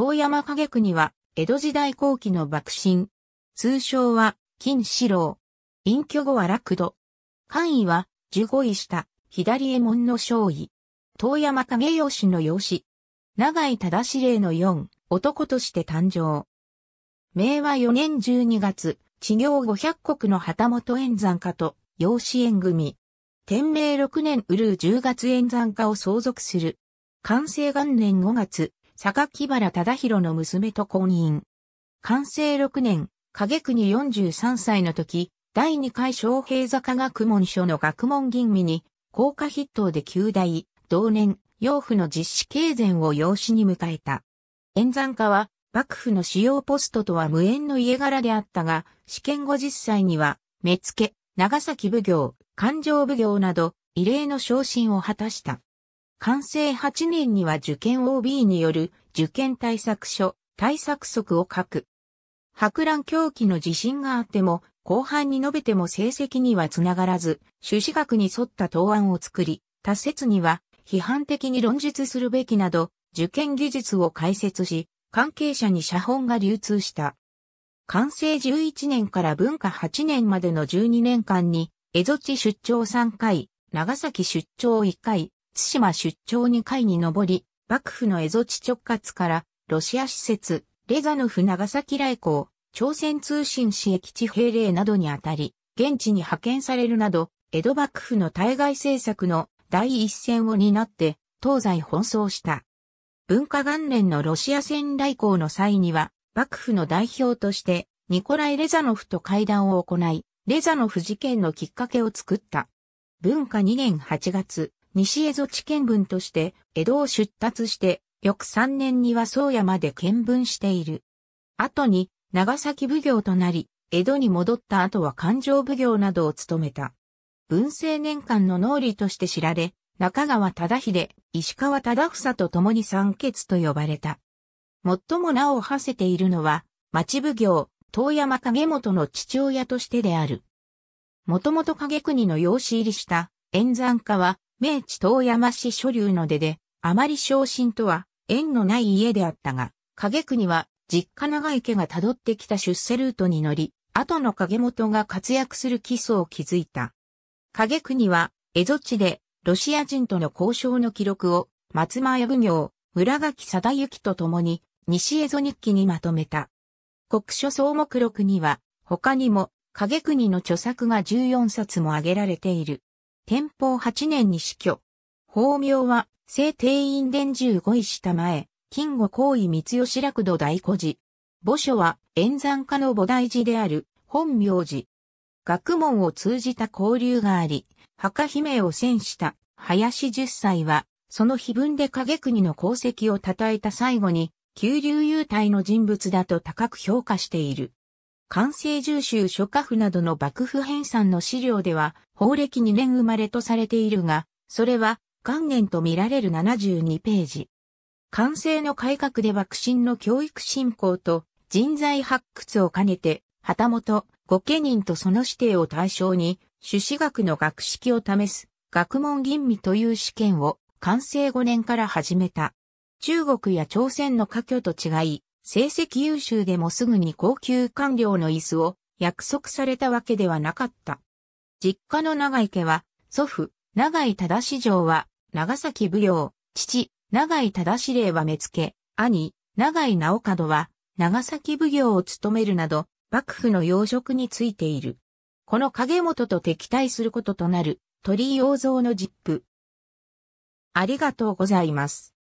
遠山影区には、江戸時代後期の幕臣。通称は、金四郎。隠居後は落土。官位は、十五位下、左衛門の将尉。遠山影義の養子。長井忠司令の四、男として誕生。明和四年十二月、地業五百国の旗本演算家と、養子縁組。天明六年うるう十月演算家を相続する。完成元年五月、榊原忠宏の娘と婚姻。完成6年、影国43歳の時、第2回昌平坂学問所の学問吟味に、高価筆頭で旧大、同年、養父の実施経前を養子に迎えた。演算家は、幕府の主要ポストとは無縁の家柄であったが、試験後実際には、目付、長崎奉行、勘定奉行など、異例の昇進を果たした。完成8年には受験 OB による受験対策書、対策則を書く。博覧狂気の自信があっても、後半に述べても成績にはつながらず、趣旨学に沿った答案を作り、他説には批判的に論述するべきなど、受験技術を解説し、関係者に写本が流通した。完成11年から文化8年までの12年間に、江戸地出張3回、長崎出張1回、津島出張2回に上り、幕府の蝦夷地直轄から、ロシア施設、レザノフ長崎来港、朝鮮通信使駅地兵令などにあたり、現地に派遣されるなど、江戸幕府の対外政策の第一線を担って、東西奔走した。文化元年のロシア戦来航の際には、幕府の代表として、ニコライ・レザノフと会談を行い、レザノフ事件のきっかけを作った。文化2年8月、西江戸地見分として江戸を出立して、翌3年には宗谷まで見分している。後に長崎奉行となり、江戸に戻った後は勘定奉行などを務めた。文政年間の農裏として知られ、中川忠秀、石川忠房と共に三傑と呼ばれた。最も名を馳せているのは、町奉行、遠山影元の父親としてである。もともと影国の養子入りした、演算家は、明治遠山市所流の出で、あまり昇進とは縁のない家であったが、影国は実家長池が辿ってきた出世ルートに乗り、後の影元が活躍する基礎を築いた。影国は、江戸地でロシア人との交渉の記録を松前奉行、村垣貞行と共に西江戸日記にまとめた。国書総目録には、他にも、影国の著作が14冊も挙げられている。天保8年に死去。法名は、聖帝院伝十五位下前、金吾皇位三吉楽土大古寺。墓所は、円山家の菩提寺である、本名寺。学問を通じた交流があり、墓姫を戦した林十歳は、その碑文で影国の功績を称えた最後に、旧流優待の人物だと高く評価している。完成重州諸家府などの幕府編纂の資料では、法暦2年生まれとされているが、それは元年と見られる72ページ。完成の改革で幕臣の教育振興と人材発掘を兼ねて、旗本、御家人とその指定を対象に、朱子学の学識を試す、学問吟味という試験を、完成5年から始めた。中国や朝鮮の科挙と違い、成績優秀でもすぐに高級官僚の椅子を約束されたわけではなかった。実家の長井家は、祖父、長井忠史城は、長崎奉行、父、長井忠史令は目付、兄、長井直門は、長崎奉行を務めるなど、幕府の要職についている。この影本と敵対することとなる、鳥居王蔵の実父。ありがとうございます。